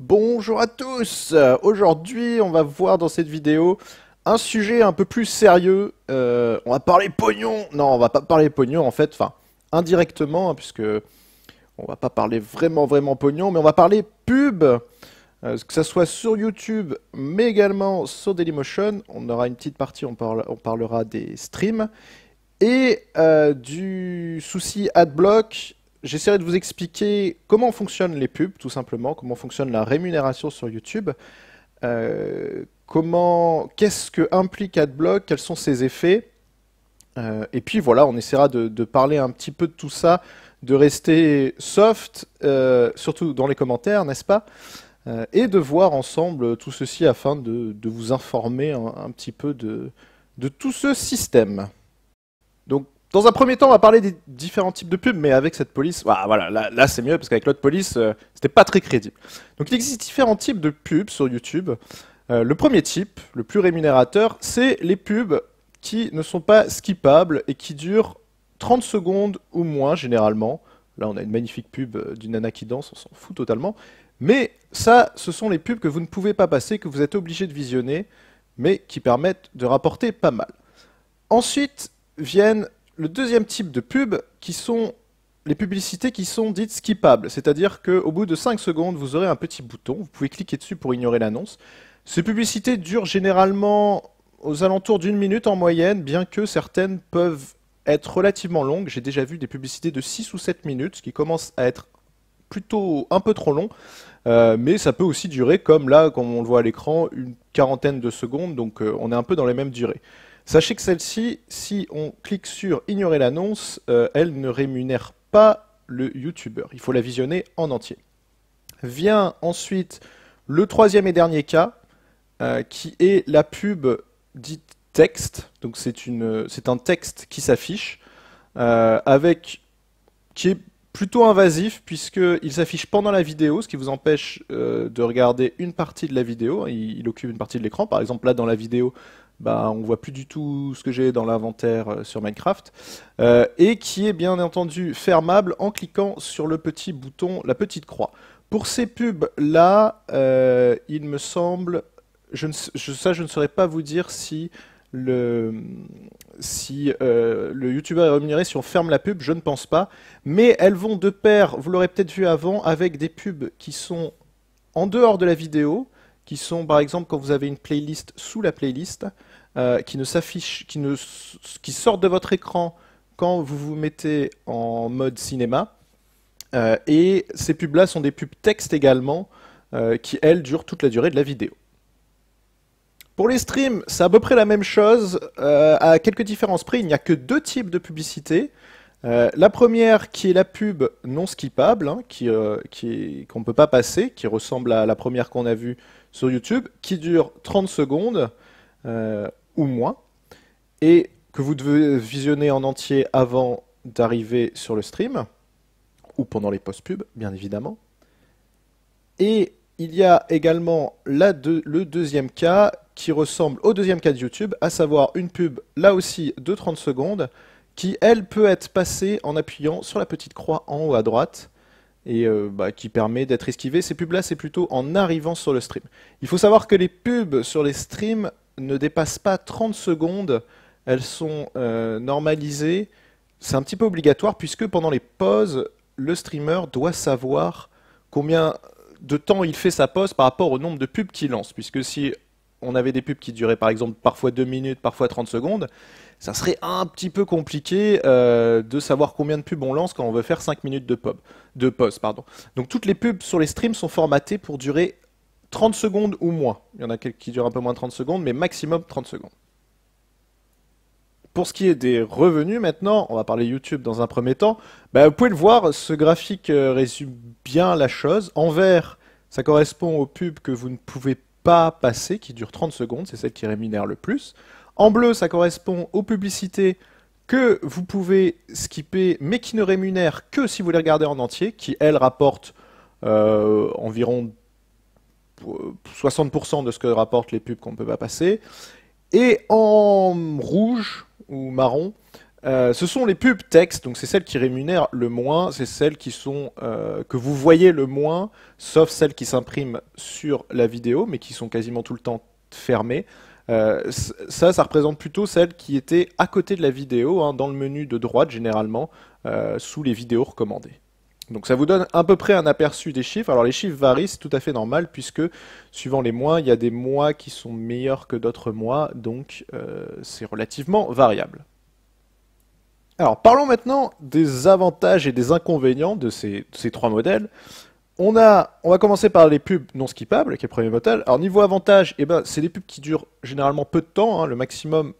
Bonjour à tous Aujourd'hui, on va voir dans cette vidéo un sujet un peu plus sérieux. Euh, on va parler pognon Non, on va pas parler pognon en fait, enfin, indirectement, hein, puisque on va pas parler vraiment vraiment pognon, mais on va parler pub euh, Que ça soit sur YouTube, mais également sur Dailymotion. On aura une petite partie, on, parlera des streams. Et euh, du souci adblock j'essaierai de vous expliquer comment fonctionnent les pubs, tout simplement, comment fonctionne la rémunération sur YouTube, euh, comment, qu'est-ce que implique AdBlock, quels sont ses effets. Euh, et puis voilà, on essaiera de, parler un petit peu de tout ça, de rester soft, euh, surtout dans les commentaires, n'est-ce pas Et de voir ensemble tout ceci afin de, vous informer un, petit peu de, de tout ce système. Donc dans un premier temps, on va parler des différents types de pubs, mais avec cette police, ah, voilà, là, c'est mieux parce qu'avec l'autre police, euh, c'était pas très crédible. Donc il existe différents types de pubs sur YouTube. Euh, le premier type, le plus rémunérateur, c'est les pubs qui ne sont pas skippables et qui durent 30 secondes ou moins généralement. Là, on a une magnifique pub euh, d'une nana qui danse, on s'en fout totalement. Mais ça, ce sont les pubs que vous ne pouvez pas passer, que vous êtes obligé de visionner, mais qui permettent de rapporter pas mal. Ensuite viennent le deuxième type de pub qui sont les publicités qui sont dites skippables, c'est-à-dire qu'au bout de 5 secondes, vous aurez un petit bouton, vous pouvez cliquer dessus pour ignorer l'annonce. Ces publicités durent généralement aux alentours d'une minute en moyenne, bien que certaines peuvent être relativement longues. J'ai déjà vu des publicités de 6 ou 7 minutes, ce qui commence à être plutôt un peu trop long, euh, mais ça peut aussi durer, comme là, comme on le voit à l'écran, une quarantaine de secondes, donc euh, on est un peu dans les mêmes durées. Sachez que celle-ci, si on clique sur ignorer l'annonce, euh, elle ne rémunère pas le YouTuber. Il faut la visionner en entier. Vient ensuite le troisième et dernier cas, euh, qui est la pub dite texte. Donc c'est un texte qui s'affiche euh, avec qui est plutôt invasif puisqu'il s'affiche pendant la vidéo, ce qui vous empêche de regarder une partie de la vidéo. il occupe une partie de l'écran. Par exemple, là, dans la vidéo, bah, on voit plus du tout ce que j'ai dans l'inventaire euh, sur Minecraft, euh, et qui est bien entendu fermable en cliquant sur le petit bouton, la petite croix. Pour ces pubs-là, euh, il me semble, je ne, ça je ne saurais pas vous dire si le, si le youtubeur est rémunéré, si on ferme la pub, je ne pense pas. Mais elles vont de pair, vous l'aurez peut-être vu avant, avec des pubs qui sont en dehors de la vidéo, qui sont par exemple quand vous avez une playlist sous la playlist, euh, qui ne s'affiche, qui qui sortent de votre écran quand vous vous mettez en mode cinéma. Euh, et ces pubs-là sont des pubs texte également, euh, qui elles durent toute la durée de la vidéo. Pour les streams, c'est à peu près la même chose, à quelques différences près. Il n'y a que deux types de publicités. Euh, la première qui est la pub non skippable, hein, qui, euh, qu'on ne peut pas passer, qui ressemble à la première qu'on a vue sur YouTube, qui dure 30 secondes euh, ou moins, et que vous devez visionner en entier avant d'arriver sur le stream, ou pendant les post-pubs, bien évidemment. Et il y a également le deuxième cas qui ressemble au deuxième cas de YouTube, à savoir une pub là aussi de 30 secondes qui, elle, peut être passée en appuyant sur la petite croix en haut à droite, et euh, bah, qui permet d'être esquivée. Ces pubs-là, c'est plutôt en arrivant sur le stream. Il faut savoir que les pubs sur les streams ne dépassent pas 30 secondes, elles sont euh, normalisées. C'est un petit peu obligatoire puisque pendant les pauses, le streamer doit savoir combien de temps il fait sa pause par rapport au nombre de pubs qu'il lance. Puisque si on avait des pubs qui duraient par exemple parfois 2 minutes, parfois 30 secondes, ça serait un petit peu compliqué euh, de savoir combien de pubs on lance quand on veut faire 5 minutes de, pub, de pause. Pardon. Donc toutes les pubs sur les streams sont formatées pour durer 30 secondes ou moins. Il y en a quelques qui durent un peu moins de 30 secondes, mais maximum 30 secondes. Pour ce qui est des revenus maintenant, on va parler YouTube dans un premier temps, bah, vous pouvez le voir, ce graphique euh, résume bien la chose. En vert, ça correspond aux pubs que vous ne pouvez pas pas passer, qui dure 30 secondes, c'est celle qui rémunère le plus. En bleu, ça correspond aux publicités que vous pouvez skipper, mais qui ne rémunèrent que si vous les regardez en entier, qui, elles, rapportent euh, environ 60% euh, de ce que rapportent les pubs qu'on ne peut pas passer. Et en rouge ou marron, euh, ce sont les pubs texte, donc c'est celles qui rémunèrent le moins, c'est celles qui sont euh, que vous voyez le moins, sauf celles qui s'impriment sur la vidéo, mais qui sont quasiment tout le temps fermées. Euh, ça, ça représente plutôt celles qui étaient à côté de la vidéo, hein, dans le menu de droite généralement, sous les vidéos recommandées. Donc ça vous donne à peu près un aperçu des chiffres. Alors les chiffres varient, c'est tout à fait normal puisque suivant les mois, il y a des mois qui sont meilleurs que d'autres mois, donc c'est relativement variable. Alors parlons maintenant des avantages et des inconvénients de ces, trois modèles. On, a, on va commencer par les pubs non skippables, qui est le premier modèle. Alors niveau avantage, eh ben, c'est des pubs qui durent généralement peu de temps. Hein. Le maximum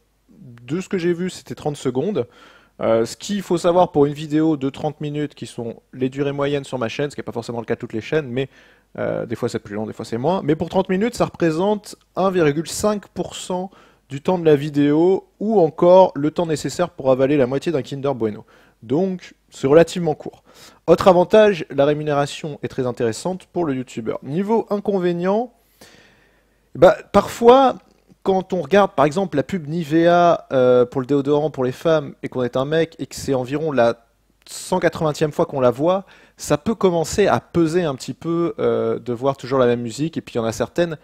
de ce que j'ai vu, c'était 30 secondes. Euh, ce qu'il faut savoir pour une vidéo de 30 minutes, qui sont les durées moyennes sur ma chaîne, ce qui n'est pas forcément le cas de toutes les chaînes, mais euh, des fois c'est plus long, des fois c'est moins. Mais pour 30 minutes, ça représente 1,5% du temps de la vidéo ou encore le temps nécessaire pour avaler la moitié d'un Kinder Bueno. Donc, c'est relativement court. Autre avantage, la rémunération est très intéressante pour le youtubeur. Niveau inconvénient, bah, parfois, quand on regarde par exemple la pub Nivea euh, pour le déodorant pour les femmes et qu'on est un mec et que c'est environ la 180e fois qu'on la voit, ça peut commencer à peser un petit peu euh, de voir toujours la même musique. Et puis il y en a certaines,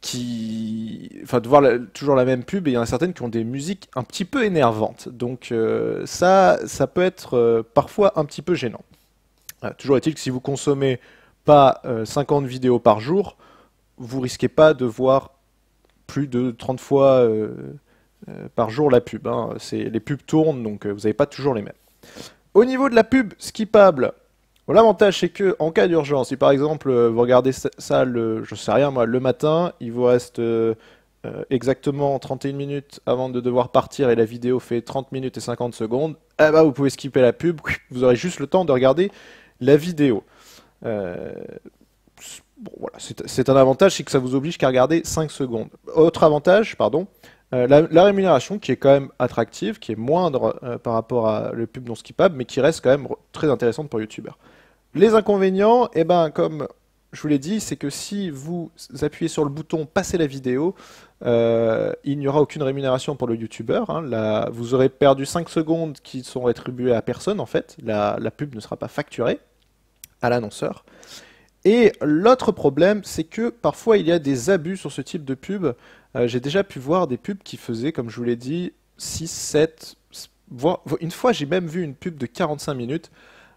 qui, enfin, de voir toujours la même pub, et il y en a certaines qui ont des musiques un petit peu énervantes. Donc euh, ça, ça peut être euh, parfois un petit peu gênant. Euh, toujours est-il que si vous consommez pas 50 vidéos par jour, vous risquez pas de voir plus de 30 fois par jour la pub. Hein. Les pubs tournent, donc vous n'avez pas toujours les mêmes. Au niveau de la pub skippable, L'avantage, c'est que en cas d'urgence, si par exemple euh, vous regardez ça, le, je sais rien moi, le matin, il vous reste euh, euh, exactement 31 minutes avant de devoir partir et la vidéo fait 30 minutes et 50 secondes, eh ben, vous pouvez skipper la pub, vous aurez juste le temps de regarder la vidéo. voilà, c'est un avantage, c'est que ça vous oblige qu'à regarder 5 secondes. Autre avantage, pardon, la, rémunération qui est quand même attractive, qui est moindre par rapport à le pub non skippable, mais qui reste quand même très intéressante pour youtubeurs. Les inconvénients, eh ben, comme je vous l'ai dit, c'est que si vous appuyez sur le bouton passer la vidéo, euh, il n'y aura aucune rémunération pour le youtubeur. Hein. vous aurez perdu 5 secondes qui sont rétribuées à personne en fait. La, pub ne sera pas facturée à l'annonceur. Et l'autre problème, c'est que parfois il y a des abus sur ce type de pub. Euh, j'ai déjà pu voir des pubs qui faisaient, comme je vous l'ai dit, 6, 7, voire une fois j'ai même vu une pub de 45 minutes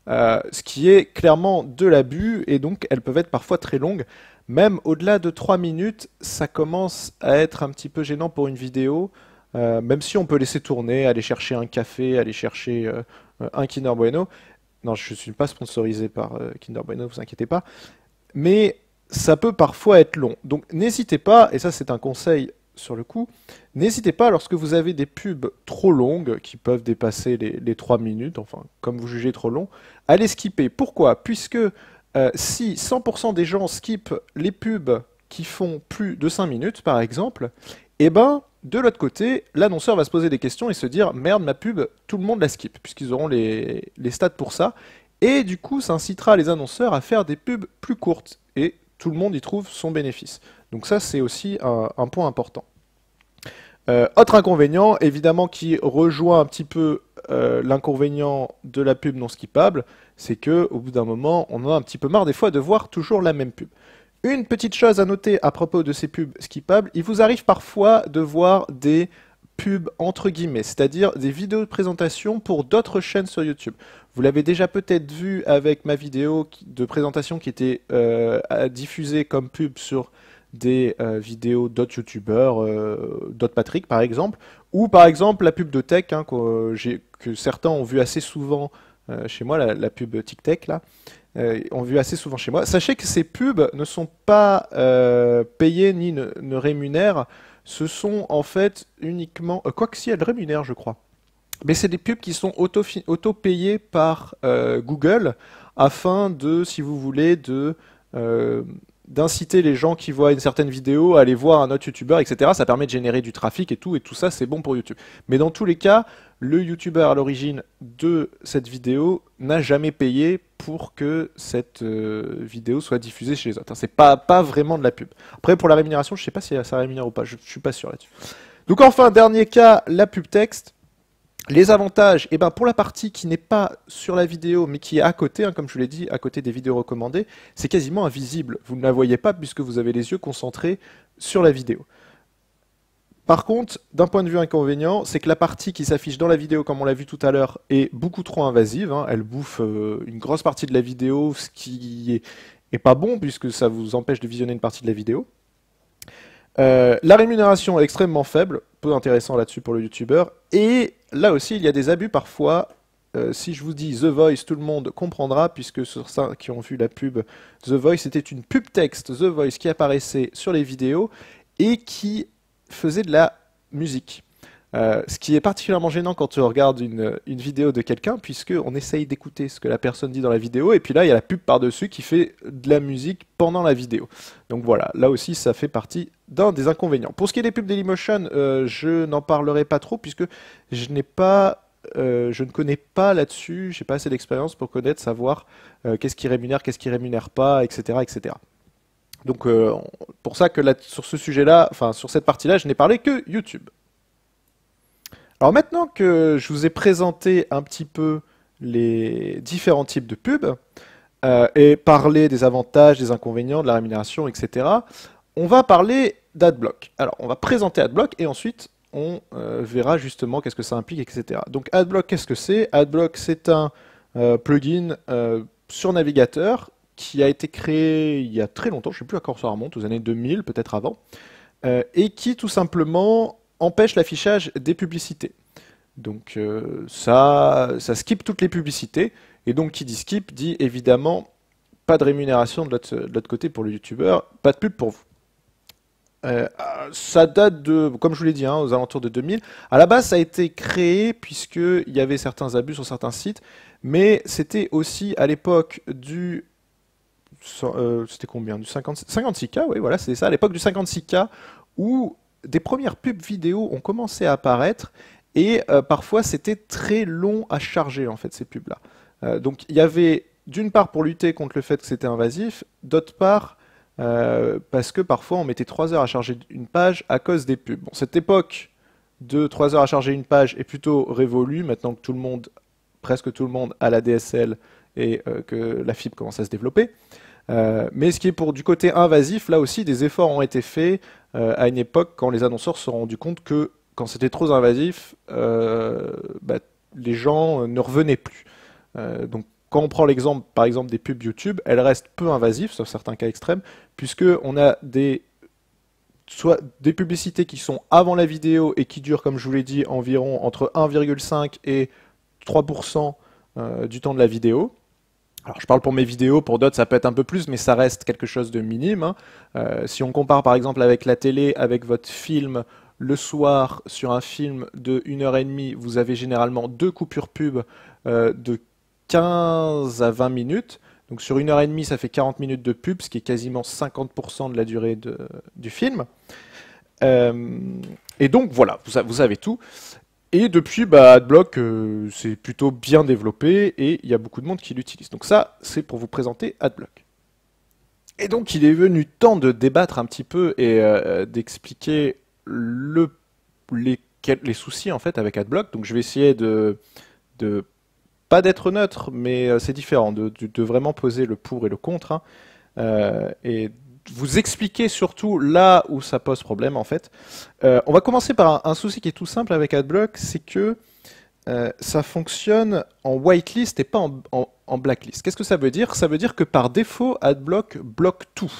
euh, ce qui est clairement de l'abus, et donc elles peuvent être parfois très longues. Même au-delà de 3 minutes, ça commence à être un petit peu gênant pour une vidéo, euh, même si on peut laisser tourner, aller chercher un café, aller chercher euh, un Kinder Bueno. Non, je ne suis pas sponsorisé par Kinder Bueno, ne vous inquiétez pas. Mais ça peut parfois être long. Donc n'hésitez pas, et ça c'est un conseil sur le coup. N'hésitez pas, lorsque vous avez des pubs trop longues, qui peuvent dépasser les, 3 minutes, enfin, comme vous jugez trop long, à les skipper. Pourquoi Puisque euh, si 100% des gens skippent les pubs qui font plus de 5 minutes, par exemple, eh ben, de l'autre côté, l'annonceur va se poser des questions et se dire merde, ma pub, tout le monde la skippe » puisqu'ils auront les, les stats pour ça. Et du coup, ça incitera les annonceurs à faire des pubs plus courtes et tout le monde y trouve son bénéfice. Donc ça, c'est aussi un point important. Euh, autre inconvénient, évidemment, qui rejoint un petit peu euh, l'inconvénient de la pub non skippable, c'est que au bout d'un moment, on en a un petit peu marre des fois de voir toujours la même pub. Une petite chose à noter à propos de ces pubs skippables, il vous arrive parfois de voir des pubs entre guillemets, c'est-à-dire des vidéos de présentation pour d'autres chaînes sur YouTube. Vous l'avez déjà peut-être vu avec ma vidéo de présentation qui était euh, diffusée comme pub sur des euh, vidéos d'autres youtubeurs, euh, d'autres Patrick par exemple, ou par exemple la pub de Tech hein, euh, que, certains ont vu assez souvent chez moi, la, pub Tic là, ont vu assez souvent chez moi. Sachez que ces pubs ne sont pas payées ni ne, rémunèrent, ce sont en fait uniquement, que si elles rémunèrent je crois. Mais c'est des pubs qui sont auto-payées par Google afin de, si vous voulez, de d'inciter les gens qui voient une certaine vidéo à aller voir un autre youtubeur, etc. Ça permet de générer du trafic et tout, et tout ça, c'est bon pour YouTube. Mais dans tous les cas, le youtubeur à l'origine de cette vidéo n'a jamais payé pour que cette euh, vidéo soit diffusée chez les autres. c'est pas, vraiment de la pub. Après, pour la rémunération, je sais pas si ça rémunère ou pas, je, je suis pas sûr là-dessus. Donc enfin, dernier cas, la pub texte. Les avantages, eh ben pour la partie qui n'est pas sur la vidéo, mais qui est à côté, hein, comme je l'ai dit, à côté des vidéos recommandées, c'est quasiment invisible. Vous ne la voyez pas puisque vous avez les yeux concentrés sur la vidéo. Par contre, d'un point de vue inconvénient, c'est que la partie qui s'affiche dans la vidéo, comme on l'a vu tout à l'heure, est beaucoup trop invasive. Hein. Elle bouffe euh, une grosse partie de la vidéo, ce qui est, pas bon puisque ça vous empêche de visionner une partie de la vidéo. Euh, la rémunération est extrêmement faible, peu intéressant là-dessus pour le youtubeur, et là aussi, il y a des abus parfois. Euh, si je vous dis The Voice, tout le monde comprendra, puisque ceux qui ont vu la pub, The Voice, c'était une pub texte The Voice qui apparaissait sur les vidéos et qui faisait de la musique. Euh, ce qui est particulièrement gênant quand tu regardes une, une vidéo de quelqu'un, puisqu'on essaye d'écouter ce que la personne dit dans la vidéo, et puis là, il y a la pub par-dessus qui fait de la musique pendant la vidéo. Donc voilà, là aussi, ça fait partie dans des inconvénients. Pour ce qui est des pubs Dailymotion, euh, je n'en parlerai pas trop puisque je n'ai pas euh, je ne connais pas là-dessus, je n'ai pas assez d'expérience pour connaître, savoir euh, qu'est-ce qui rémunère, qu'est-ce qui rémunère pas, etc., etc. Donc pour ça que sur ce sujet-là, enfin sur cette partie-là, je n'ai parlé que YouTube. Alors maintenant que je vous ai présenté un petit peu les différents types de pubs et parlé des avantages, des inconvénients, de la rémunération, etc. On va parler d'Adblock. Alors, on va présenter Adblock et ensuite on euh, verra justement qu'est-ce que ça implique, etc. Donc, Adblock, qu'est-ce que c'est Adblock, c'est un euh, plugin euh, sur navigateur qui a été créé il y a très longtemps, je ne sais plus à quoi ça remonte, aux années 2000, peut-être avant, et qui tout simplement empêche l'affichage des publicités. Donc, ça, ça skip toutes les publicités, et donc qui dit skip dit évidemment pas de rémunération de l'autre côté pour le youtubeur, pas de pub pour vous. Euh, ah, ça date de, comme je vous l'ai dit, hein, aux alentours de 2000. À la base, ça a été créé puisqu'il y avait certains abus sur certains sites, mais c'était aussi à l'époque du. Euh, c'était combien Du 50... 56K, oui, voilà, c'est ça. À l'époque du 56K, où des premières pubs vidéo ont commencé à apparaître et euh, parfois c'était très long à charger en fait ces pubs là. donc il y avait d'une part pour lutter contre le fait que c'était invasif, d'autre part euh, parce que parfois on mettait trois heures à charger une page à cause des pubs. cette époque de 3 heures à charger une page est plutôt révolue maintenant que tout le monde, presque tout le monde, a la DSL et euh, que la fibre commence à se développer. Euh, mais ce qui est pour du côté invasif, là aussi, des efforts ont été faits à une époque quand les annonceurs se sont rendus compte que quand c'était trop invasif, bah, les gens ne revenaient plus. donc quand on prend l'exemple, par exemple, des pubs YouTube, elles restent peu invasives, sauf certains cas extrêmes, puisque on a des soit des publicités qui sont avant la vidéo et qui durent, comme je vous l'ai dit, environ entre 1,5 et 3% euh, du temps de la vidéo. Alors je parle pour mes vidéos, pour d'autres ça peut être un peu plus, mais ça reste quelque chose de minime. Hein. Euh, si on compare par exemple avec la télé, avec votre film le soir sur un film de 1h30, vous avez généralement deux coupures pub euh, de 15 à 20 minutes. Donc sur une heure et demie, ça fait 40 minutes de pub, ce qui est quasiment 50% de la durée du film. Euh, et donc voilà, vous, avez tout. Et depuis, bah, AdBlock, euh, c'est plutôt bien développé et il y a beaucoup de monde qui l'utilise. Donc ça, c'est pour vous présenter AdBlock. Et donc, il est venu temps de débattre un petit peu et euh, d'expliquer les, soucis en fait avec AdBlock. Donc, je vais essayer de pas d'être neutre, mais euh, c'est différent, de, vraiment poser le pour et le contre, hein. euh, et vous expliquer surtout là où ça pose problème en fait. Euh, on va commencer par un, souci qui est tout simple avec AdBlock, c'est que ça fonctionne en whitelist et pas en, blacklist. Qu'est-ce que ça veut dire Ça veut dire que par défaut, AdBlock bloque tout.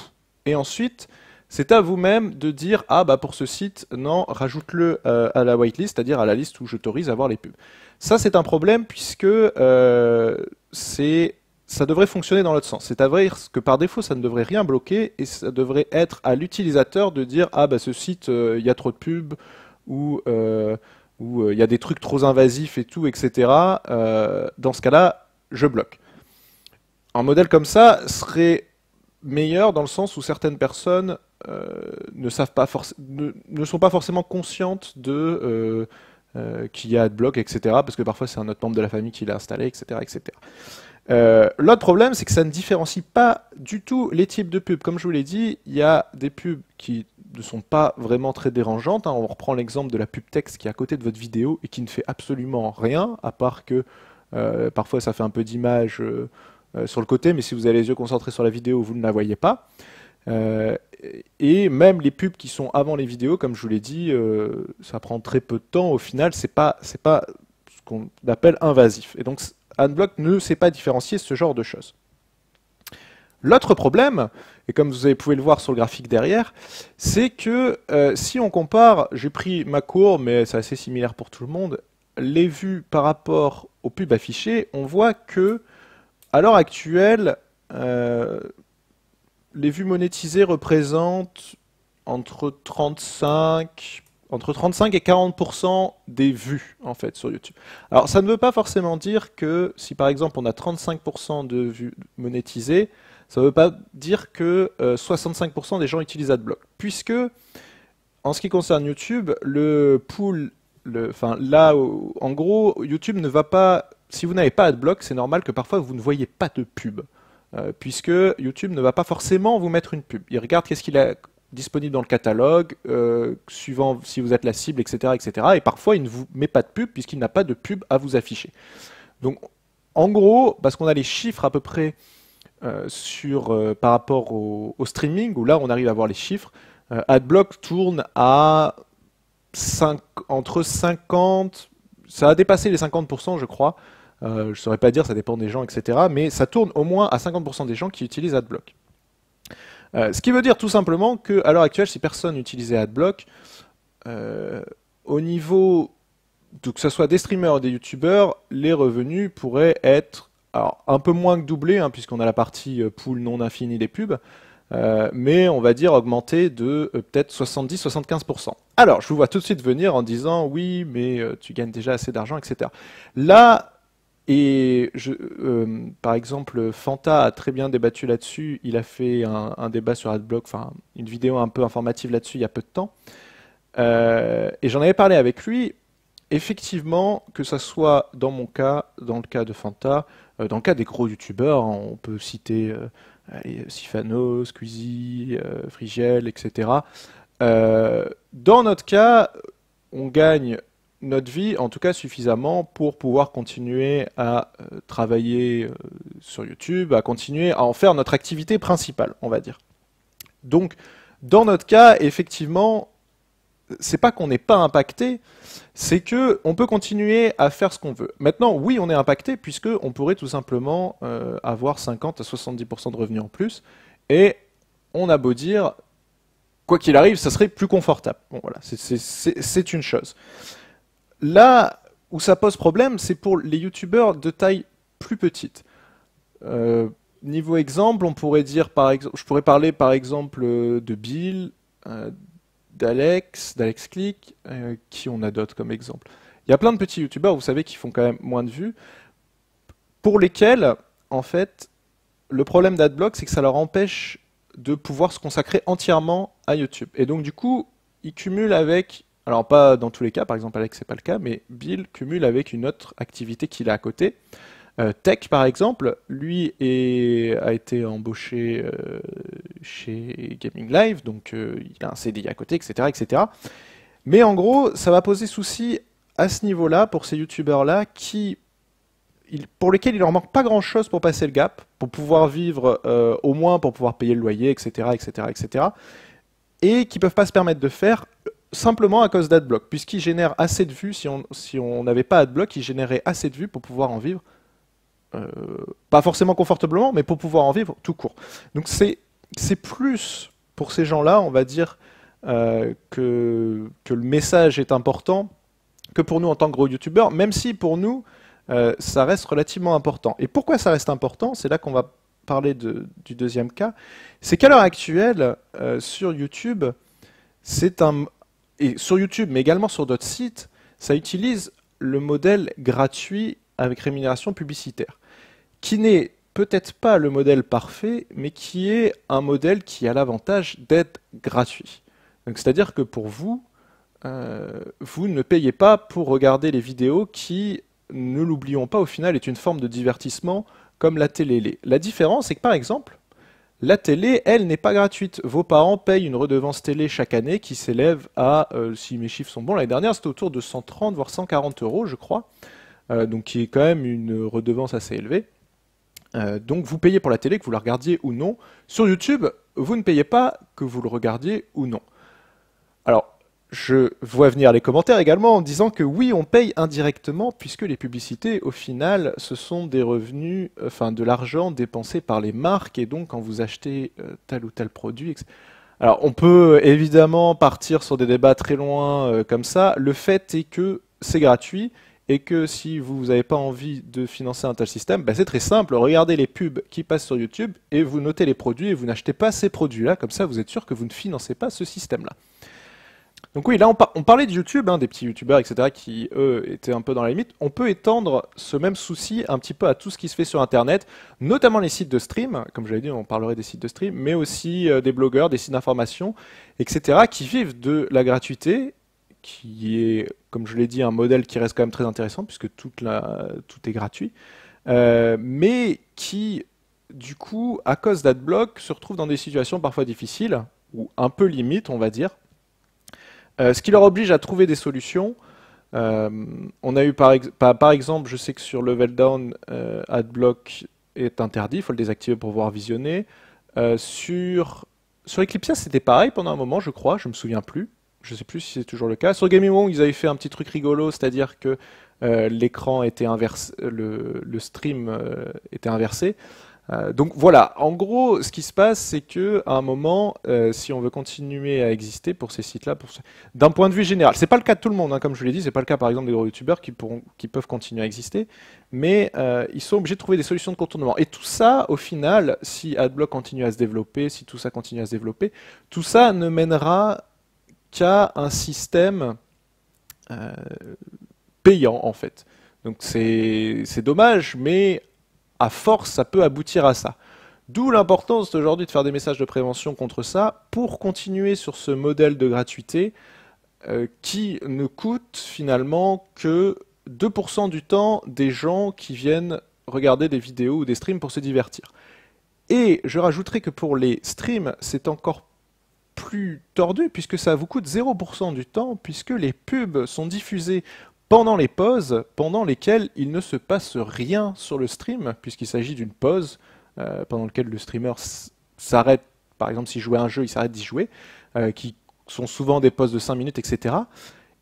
Et ensuite, c'est à vous-même de dire ah bah pour ce site non rajoute-le à la whitelist, c'est-à-dire à la liste où j'autorise à voir les pubs. Ça, c'est un problème puisque euh, c'est ça devrait fonctionner dans l'autre sens. C'est-à-dire que par défaut, ça ne devrait rien bloquer et ça devrait être à l'utilisateur de dire ah bah ce site euh, il y a trop de pubs ou euh, il y a des trucs trop invasifs et tout, etc. dans ce cas-là, je bloque. Un modèle comme ça serait meilleur dans le sens où certaines personnes ne savent pas ne, sont pas forcément conscientes de euh, qui a AdBlock, etc. Parce que parfois c'est un autre membre de la famille qui l'a installé, etc. etc. Euh, l'autre problème, c'est que ça ne différencie pas du tout les types de pubs. Comme je vous l'ai dit, il y a des pubs qui ne sont pas vraiment très dérangeantes. Hein. On reprend l'exemple de la pub texte qui est à côté de votre vidéo et qui ne fait absolument rien, à part que euh, parfois ça fait un peu d'image sur le côté, mais si vous avez les yeux concentrés sur la vidéo, vous ne la voyez pas. Euh, et même les pubs qui sont avant les vidéos, comme je vous l'ai dit, euh, ça prend très peu de temps. Au final, c'est pas c'est pas ce qu'on appelle invasif. Et donc Adblock ne sait pas différencier ce genre de choses. L'autre problème, et comme vous avez pouvez le voir sur le graphique derrière, c'est que euh, si on compare, j'ai pris ma cour, mais c'est assez similaire pour tout le monde, les vues par rapport aux pubs affichées, on voit que à l'heure actuelle, les vues monétisées représentent entre 35 entre 35 et 40% des vues en fait sur YouTube. Alors ça ne veut pas forcément dire que si par exemple on a 35% de vues monétisées, ça ne veut pas dire que 65% euh, des gens utilisent AdBlock. Puisque en ce qui concerne YouTube, le pool, enfin là en gros YouTube ne va pas, si vous n'avez pas AdBlock, c'est normal que parfois vous ne voyez pas de pub. Euh, puisque YouTube ne va pas forcément vous mettre une pub. Il regarde qu'est-ce qu'il a disponible dans le catalogue, euh, suivant si vous êtes la cible, etc., Et parfois, il ne vous met pas de pub puisqu'il n'a pas de pub à vous afficher. Donc, en gros, parce qu'on a les chiffres à peu près euh, sur, par rapport au, streaming, où là, on arrive à voir les chiffres, AdBlock tourne à entre 50, ça a dépassé les 50%, je crois, euh, je ne saurais pas dire, ça dépend des gens, etc. Mais ça tourne au moins à 50% des gens qui utilisent AdBlock. Euh, ce qui veut dire tout simplement qu'à l'heure actuelle, si personne n'utilisait AdBlock, euh, au niveau, que ce soit des streamers ou des youtubeurs, les revenus pourraient être un peu moins que doublés, hein, puisqu'on a la partie pool non infini des pubs, mais on va dire augmenter de peut-être 70-75%. Alors, je vous vois tout de suite venir en disant oui, mais tu gagnes déjà assez d'argent, etc. Là, et je, euh, par exemple, Fanta a très bien débattu là-dessus. Il a fait un, débat sur Adblock, enfin une vidéo un peu informative là-dessus il y a peu de temps. Euh, et j'en avais parlé avec lui. Effectivement, que ça soit dans mon cas, dans le cas de Fanta, euh, dans le cas des gros youtubeurs, hein, on peut citer Siphanos, Sifano, Squeezie, Frigiel, etc. dans notre cas, on gagne notre vie, en tout cas suffisamment pour pouvoir continuer à euh, travailler euh, sur YouTube, à continuer à en faire notre activité principale, on va dire. Donc, dans notre cas, effectivement, c'est pas qu'on n'est pas impacté, c'est que on peut continuer à faire ce qu'on veut. Maintenant, oui, on est impacté puisque on pourrait tout simplement euh, avoir 50 à 70% de revenus en plus, et on a beau dire, quoi qu'il arrive, ça serait plus confortable. Bon, voilà, c'est une chose. Là où ça pose problème, c'est pour les youtubeurs de taille plus petite. Euh, niveau exemple, on pourrait dire par exemple, je pourrais parler par exemple euh, de Bill, euh, d'Alex, d'Alex Click, qui on a comme exemple. Il y a plein de petits youtubeurs, vous savez, qui font quand même moins de vues, pour lesquels, en fait, le problème d'Adblock, c'est que ça leur empêche de pouvoir se consacrer entièrement à YouTube. Et donc, du coup, ils cumulent avec alors pas dans tous les cas, par exemple Alex c'est pas le cas, mais Bill cumule avec une autre activité qu'il a à côté. Euh, Tech par exemple, lui a été embauché euh, chez Gaming Live, donc euh, il a un CDI à côté, etc., etc. Mais en gros, ça va poser souci à ce niveau-là pour ces youtubeurs-là qui, pour lesquels il leur manque pas grand-chose pour passer le gap, pour pouvoir vivre au moins, pour pouvoir payer le loyer, etc., etc., etc., et qui peuvent pas se permettre de faire simplement à cause d'AdBlock, puisqu'il génère assez de vues. Si on si n'avait pas AdBlock, il générait assez de vues pour pouvoir en vivre. Euh, pas forcément confortablement, mais pour pouvoir en vivre tout court. Donc c'est plus pour ces gens-là, on va dire, euh, que, que, le message est important que pour nous en tant que gros youtubeurs, même si pour nous, euh, ça reste relativement important. Et pourquoi ça reste important C'est là qu'on va parler du deuxième cas. C'est qu'à l'heure actuelle, sur YouTube, c'est un, et sur YouTube, mais également sur d'autres sites, ça utilise le modèle gratuit avec rémunération publicitaire, qui n'est peut-être pas le modèle parfait, mais qui est un modèle qui a l'avantage d'être gratuit. c'est-à-dire que pour vous, euh, vous ne payez pas pour regarder les vidéos qui, ne l'oublions pas, au final, est une forme de divertissement comme la télé. La différence, c'est que par exemple, la télé, elle, n'est pas gratuite. Vos parents payent une redevance télé chaque année qui s'élève à, euh, si mes chiffres sont bons, l'année dernière, c'était autour de 130 voire 140 euros, je crois. Euh, donc, qui est quand même une redevance assez élevée. Euh, donc, vous payez pour la télé, que vous la regardiez ou non. Sur YouTube, vous ne payez pas que vous le regardiez ou non. Alors, je vois venir les commentaires également en disant que oui, on paye indirectement puisque les publicités, au final, ce sont des revenus, enfin de l'argent dépensé par les marques et donc quand vous achetez euh, tel ou tel produit. Alors on peut évidemment partir sur des débats très loin euh, comme ça. Le fait est que c'est gratuit et que si vous n'avez pas envie de financer un tel système, ben, c'est très simple. Regardez les pubs qui passent sur YouTube et vous notez les produits et vous n'achetez pas ces produits-là. Comme ça, vous êtes sûr que vous ne financez pas ce système-là. Donc oui, là on, parlait de YouTube, hein, des petits YouTubeurs, etc., qui eux étaient un peu dans la limite. On peut étendre ce même souci un petit peu à tout ce qui se fait sur Internet, notamment les sites de stream, comme je l'avais dit, on parlerait des sites de stream, mais aussi euh, des blogueurs, des sites d'information, etc., qui vivent de la gratuité, qui est, comme je l'ai dit, un modèle qui reste quand même très intéressant, puisque tout est gratuit, euh, mais qui, du coup, à cause d'adblock, se retrouvent dans des situations parfois difficiles, ou un peu limites, on va dire euh, ce qui leur oblige à trouver des solutions. Euh, on a eu par, exemple, je sais que sur Level Down, euh, Adblock est interdit, il faut le désactiver pour pouvoir visionner. sur, sur Eclipsia, c'était pareil pendant un moment, je crois, je me souviens plus. Je sais plus si c'est toujours le cas. Sur Gaming Wong, ils avaient fait un petit truc rigolo, c'est-à-dire que l'écran était inversé, le stream était inversé. Euh, donc voilà, en gros, ce qui se passe, c'est que à un moment, euh, si on veut continuer à exister pour ces sites-là, pour d'un point de vue général, c'est pas le cas de tout le monde, hein, comme je l'ai dit, c'est pas le cas par exemple des gros youtubeurs qui, peuvent continuer à exister, mais euh, ils sont obligés de trouver des solutions de contournement. Et tout ça, au final, si AdBlock continue à se développer, si tout ça continue à se développer, tout ça ne mènera qu'à un système payant en fait. Donc c'est dommage, mais à force, ça peut aboutir à ça. D'où l'importance aujourd'hui de faire des messages de prévention contre ça pour continuer sur ce modèle de gratuité euh, qui ne coûte finalement que 2% du temps des gens qui viennent regarder des vidéos ou des streams pour se divertir. Et je rajouterai que pour les streams, c'est encore plus tordu puisque ça vous coûte 0% du temps puisque les pubs sont diffusées pendant les pauses, pendant lesquelles il ne se passe rien sur le stream, puisqu'il s'agit d'une pause euh, pendant laquelle le streamer s'arrête, par exemple s'il jouait à un jeu, il s'arrête d'y jouer, euh, qui sont souvent des pauses de 5 minutes, etc.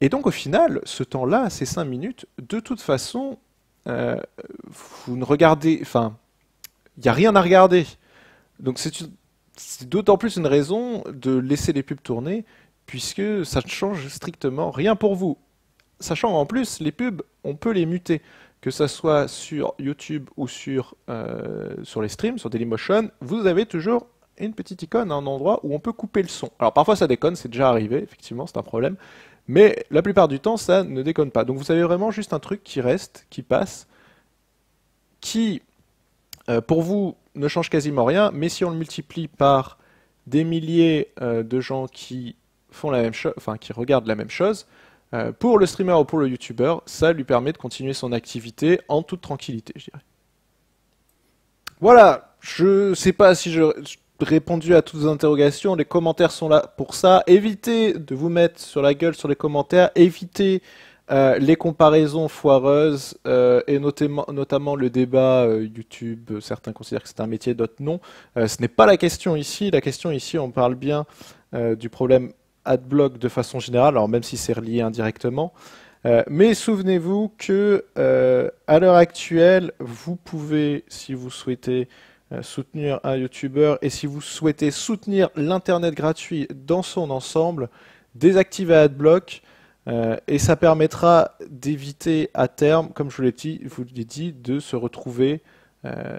Et donc au final, ce temps-là, ces 5 minutes, de toute façon, euh, vous ne regardez, enfin, il n'y a rien à regarder. Donc c'est d'autant plus une raison de laisser les pubs tourner, puisque ça ne change strictement rien pour vous sachant en plus, les pubs, on peut les muter. Que ce soit sur YouTube ou sur, euh, sur les streams, sur Dailymotion, vous avez toujours une petite icône à un endroit où on peut couper le son. Alors parfois ça déconne, c'est déjà arrivé, effectivement, c'est un problème. Mais la plupart du temps, ça ne déconne pas. Donc vous avez vraiment juste un truc qui reste, qui passe, qui, euh, pour vous, ne change quasiment rien. Mais si on le multiplie par des milliers euh, de gens qui font la même chose, enfin qui regardent la même chose, euh, pour le streamer ou pour le youtubeur, ça lui permet de continuer son activité en toute tranquillité, je dirais. Voilà, je ne sais pas si j'ai répondu à toutes vos interrogations, les commentaires sont là pour ça. Évitez de vous mettre sur la gueule sur les commentaires, évitez euh, les comparaisons foireuses euh, et notamment, le débat YouTube, certains considèrent que c'est un métier, d'autres non. ce n'est pas la question ici, la question ici on parle bien du problème Adblock de façon générale, alors même si c'est relié indirectement. Euh, mais souvenez-vous que euh, à l'heure actuelle, vous pouvez, si vous souhaitez euh, soutenir un youtubeur et si vous souhaitez soutenir l'internet gratuit dans son ensemble, désactiver Adblock et ça permettra d'éviter à terme, comme je vous l'ai dit, dit, de se retrouver euh,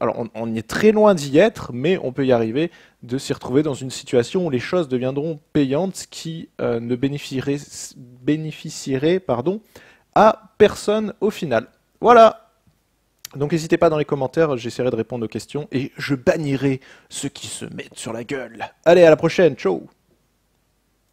alors on, est très loin d'y être, mais on peut y arriver, de s'y retrouver dans une situation où les choses deviendront payantes qui euh, ne bénéficieraient, bénéficieraient, pardon, à personne au final. Voilà Donc n'hésitez pas dans les commentaires, j'essaierai de répondre aux questions et je bannirai ceux qui se mettent sur la gueule. Allez, à la prochaine, ciao